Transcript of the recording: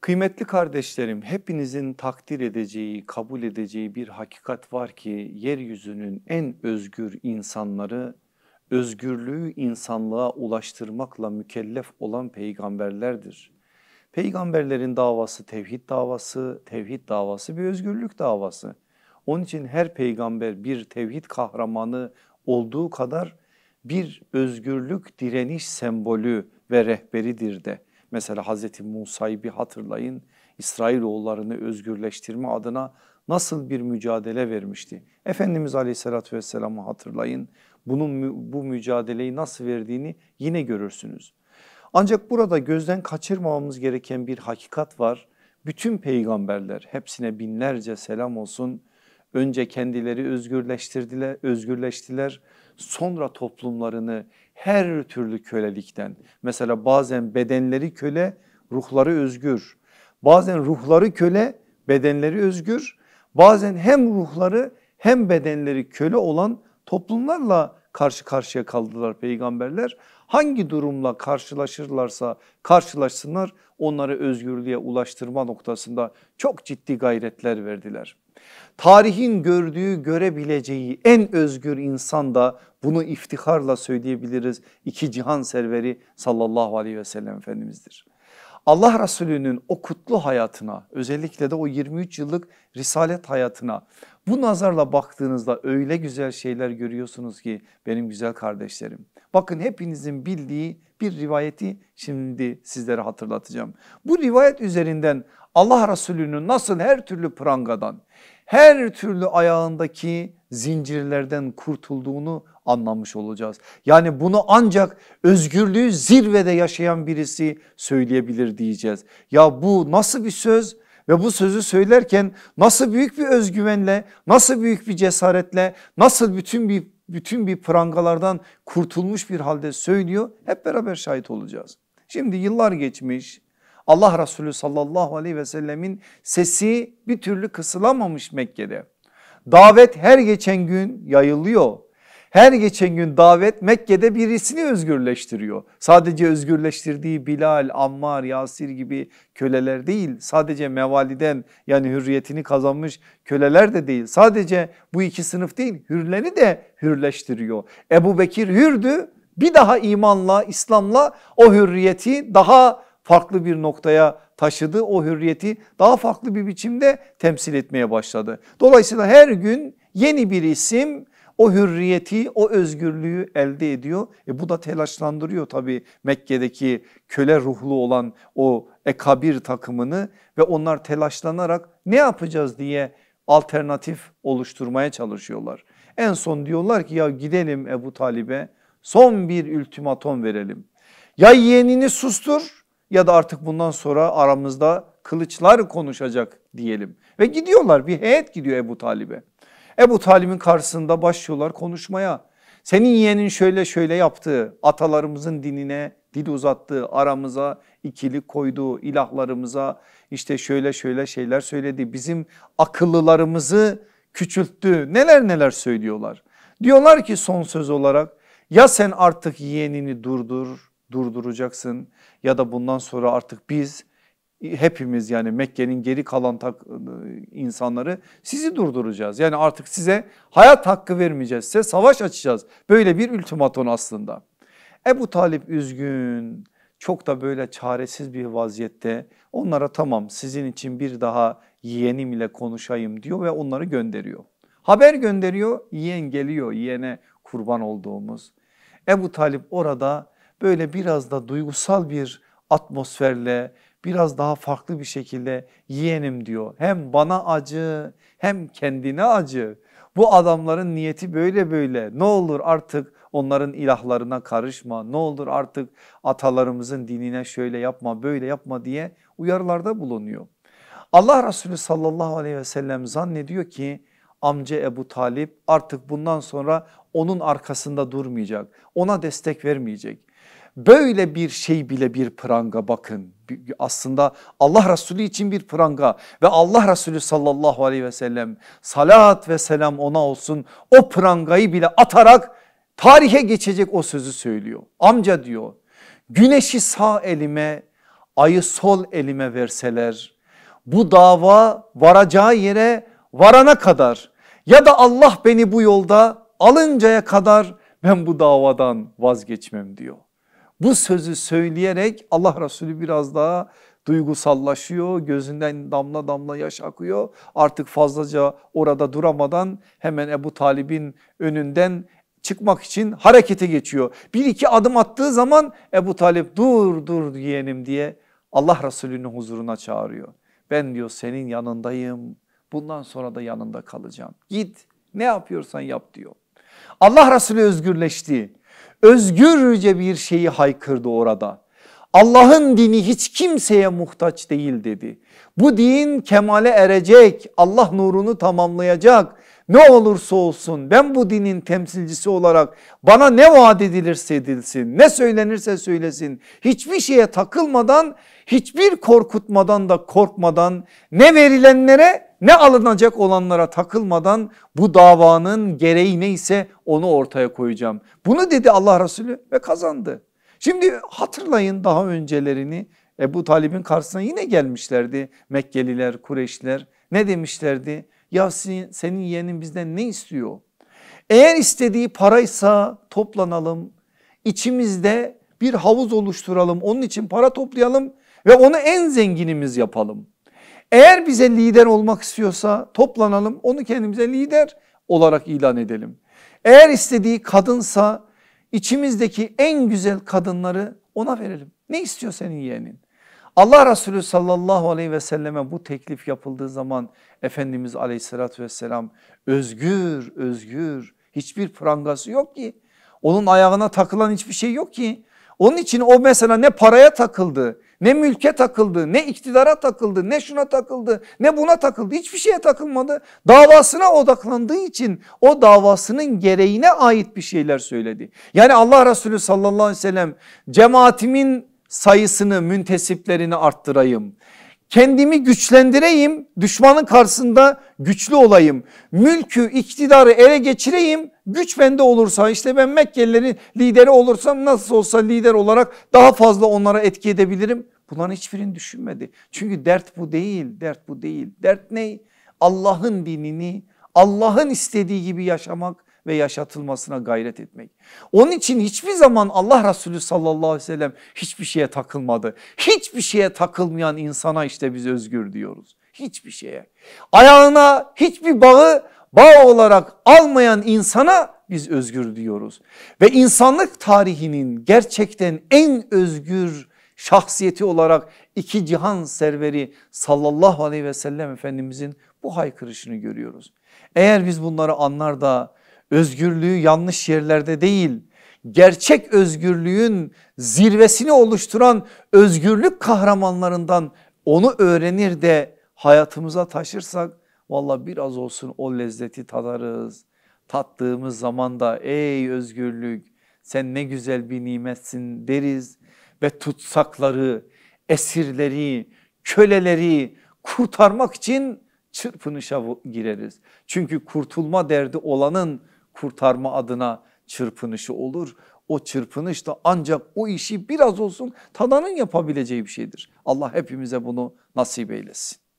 Kıymetli kardeşlerim hepinizin takdir edeceği, kabul edeceği bir hakikat var ki yeryüzünün en özgür insanları özgürlüğü insanlığa ulaştırmakla mükellef olan peygamberlerdir. Peygamberlerin davası tevhid davası, tevhid davası bir özgürlük davası. Onun için her peygamber bir tevhid kahramanı olduğu kadar bir özgürlük direniş sembolü ve rehberidir de. Mesela Hazreti Musa'yı bir hatırlayın. İsrailoğullarını özgürleştirme adına nasıl bir mücadele vermişti? Efendimiz Aleyhisselatü Vesselam'ı hatırlayın. Bunun bu mücadeleyi nasıl verdiğini yine görürsünüz. Ancak burada gözden kaçırmamamız gereken bir hakikat var. Bütün peygamberler hepsine binlerce selam olsun. Önce kendileri özgürleştirdiler, özgürleştiler. Sonra toplumlarını her türlü kölelikten. Mesela bazen bedenleri köle, ruhları özgür. Bazen ruhları köle, bedenleri özgür. Bazen hem ruhları hem bedenleri köle olan toplumlarla karşı karşıya kaldılar peygamberler. Hangi durumla karşılaşırlarsa karşılaşsınlar onları özgürlüğe ulaştırma noktasında çok ciddi gayretler verdiler. Tarihin gördüğü görebileceği en özgür insan da bunu iftiharla söyleyebiliriz. İki cihan serveri sallallahu aleyhi ve sellem Efendimiz'dir. Allah Resulü'nün o kutlu hayatına özellikle de o 23 yıllık risalet hayatına bu nazarla baktığınızda öyle güzel şeyler görüyorsunuz ki benim güzel kardeşlerim. Bakın hepinizin bildiği bir rivayeti şimdi sizlere hatırlatacağım. Bu rivayet üzerinden Allah Resulü'nün nasıl her türlü prangadan, her türlü ayağındaki zincirlerden kurtulduğunu anlamış olacağız. Yani bunu ancak özgürlüğü zirvede yaşayan birisi söyleyebilir diyeceğiz. Ya bu nasıl bir söz? ve bu sözü söylerken nasıl büyük bir özgüvenle, nasıl büyük bir cesaretle, nasıl bütün bir bütün bir prangalardan kurtulmuş bir halde söylüyor. Hep beraber şahit olacağız. Şimdi yıllar geçmiş. Allah Resulü sallallahu aleyhi ve sellemin sesi bir türlü kısılamamış Mekke'de. Davet her geçen gün yayılıyor. Her geçen gün davet Mekke'de birisini özgürleştiriyor. Sadece özgürleştirdiği Bilal, Ammar, Yasir gibi köleler değil. Sadece mevaliden yani hürriyetini kazanmış köleler de değil. Sadece bu iki sınıf değil hürleri de hürleştiriyor. Ebu Bekir hürdü bir daha imanla İslam'la o hürriyeti daha farklı bir noktaya taşıdı. O hürriyeti daha farklı bir biçimde temsil etmeye başladı. Dolayısıyla her gün yeni bir isim o hürriyeti, o özgürlüğü elde ediyor. E bu da telaşlandırıyor tabii Mekke'deki köle ruhlu olan o ekabir takımını ve onlar telaşlanarak ne yapacağız diye alternatif oluşturmaya çalışıyorlar. En son diyorlar ki ya gidelim Ebu Talib'e son bir ultimatom verelim. Ya yeğenini sustur ya da artık bundan sonra aramızda kılıçlar konuşacak diyelim. Ve gidiyorlar bir heyet gidiyor Ebu Talib'e. Ebu Talib'in karşısında başlıyorlar konuşmaya. Senin yeğenin şöyle şöyle yaptığı, atalarımızın dinine dil uzattığı, aramıza ikili koyduğu, ilahlarımıza işte şöyle şöyle şeyler söyledi. Bizim akıllılarımızı küçülttü. Neler neler söylüyorlar. Diyorlar ki son söz olarak ya sen artık yeğenini durdur durduracaksın ya da bundan sonra artık biz e, hepimiz yani Mekke'nin geri kalan e, insanları sizi durduracağız. Yani artık size hayat hakkı vermeyeceğiz, size savaş açacağız. Böyle bir ultimaton aslında. Ebu Talip üzgün, çok da böyle çaresiz bir vaziyette onlara tamam sizin için bir daha yeğenimle konuşayım diyor ve onları gönderiyor. Haber gönderiyor, yeğen geliyor, yeğene kurban olduğumuz. Ebu Talip orada böyle biraz da duygusal bir atmosferle biraz daha farklı bir şekilde yeğenim diyor. Hem bana acı hem kendine acı. Bu adamların niyeti böyle böyle ne olur artık onların ilahlarına karışma ne olur artık atalarımızın dinine şöyle yapma böyle yapma diye uyarılarda bulunuyor. Allah Resulü sallallahu aleyhi ve sellem zannediyor ki amca Ebu Talip artık bundan sonra onun arkasında durmayacak. Ona destek vermeyecek. Böyle bir şey bile bir pranga bakın. Aslında Allah Resulü için bir pranga ve Allah Resulü sallallahu aleyhi ve sellem salat ve selam ona olsun o prangayı bile atarak tarihe geçecek o sözü söylüyor. Amca diyor güneşi sağ elime ayı sol elime verseler bu dava varacağı yere varana kadar ya da Allah beni bu yolda alıncaya kadar ben bu davadan vazgeçmem diyor. Bu sözü söyleyerek Allah Resulü biraz daha duygusallaşıyor gözünden damla damla yaş akıyor artık fazlaca orada duramadan hemen Ebu Talib'in önünden çıkmak için harekete geçiyor. Bir iki adım attığı zaman Ebu Talib dur dur yeğenim diye Allah Resulü'nün huzuruna çağırıyor. Ben diyor senin yanındayım Bundan sonra da yanında kalacağım. Git ne yapıyorsan yap diyor. Allah Resulü özgürleşti. Özgürce bir şeyi haykırdı orada. Allah'ın dini hiç kimseye muhtaç değil dedi. Bu din kemale erecek, Allah nurunu tamamlayacak. Ne olursa olsun ben bu dinin temsilcisi olarak bana ne vaat edilirse edilsin, ne söylenirse söylesin, hiçbir şeye takılmadan, hiçbir korkutmadan da korkmadan ne verilenlere ne alınacak olanlara takılmadan bu davanın gereği neyse onu ortaya koyacağım. Bunu dedi Allah Resulü ve kazandı. Şimdi hatırlayın daha öncelerini Ebu Talib'in karşısına yine gelmişlerdi Mekkeliler, Kureyşliler. Ne demişlerdi? Ya senin, senin yeğenin bizden ne istiyor? Eğer istediği paraysa toplanalım. içimizde bir havuz oluşturalım. Onun için para toplayalım ve onu en zenginimiz yapalım. Eğer bize lider olmak istiyorsa toplanalım onu kendimize lider olarak ilan edelim. Eğer istediği kadınsa içimizdeki en güzel kadınları ona verelim. Ne istiyor senin yeğenin? Allah Resulü sallallahu aleyhi ve selleme bu teklif yapıldığı zaman Efendimiz aleyhissalatü vesselam özgür özgür hiçbir prangası yok ki. Onun ayağına takılan hiçbir şey yok ki. Onun için o mesela ne paraya takıldı, ne mülke takıldı, ne iktidara takıldı, ne şuna takıldı, ne buna takıldı. Hiçbir şeye takılmadı. Davasına odaklandığı için o davasının gereğine ait bir şeyler söyledi. Yani Allah Resulü sallallahu aleyhi ve sellem cemaatimin sayısını, müntesiplerini arttırayım kendimi güçlendireyim düşmanın karşısında güçlü olayım. Mülkü iktidarı ele geçireyim güç bende olursa işte ben Mekkelilerin lideri olursam nasıl olsa lider olarak daha fazla onlara etki edebilirim. Bunların hiçbirini düşünmedi. Çünkü dert bu değil dert bu değil. Dert ne? Allah'ın dinini Allah'ın istediği gibi yaşamak ve yaşatılmasına gayret etmek. Onun için hiçbir zaman Allah Resulü sallallahu aleyhi ve sellem hiçbir şeye takılmadı. Hiçbir şeye takılmayan insana işte biz özgür diyoruz. Hiçbir şeye. Ayağına hiçbir bağı bağ olarak almayan insana biz özgür diyoruz. Ve insanlık tarihinin gerçekten en özgür şahsiyeti olarak iki cihan serveri sallallahu aleyhi ve sellem efendimizin bu haykırışını görüyoruz. Eğer biz bunları anlar da özgürlüğü yanlış yerlerde değil gerçek özgürlüğün zirvesini oluşturan özgürlük kahramanlarından onu öğrenir de hayatımıza taşırsak valla biraz olsun o lezzeti tadarız. Tattığımız zaman da ey özgürlük sen ne güzel bir nimetsin deriz ve tutsakları, esirleri, köleleri kurtarmak için çırpınışa gireriz. Çünkü kurtulma derdi olanın kurtarma adına çırpınışı olur. O çırpınış da ancak o işi biraz olsun tadanın yapabileceği bir şeydir. Allah hepimize bunu nasip eylesin.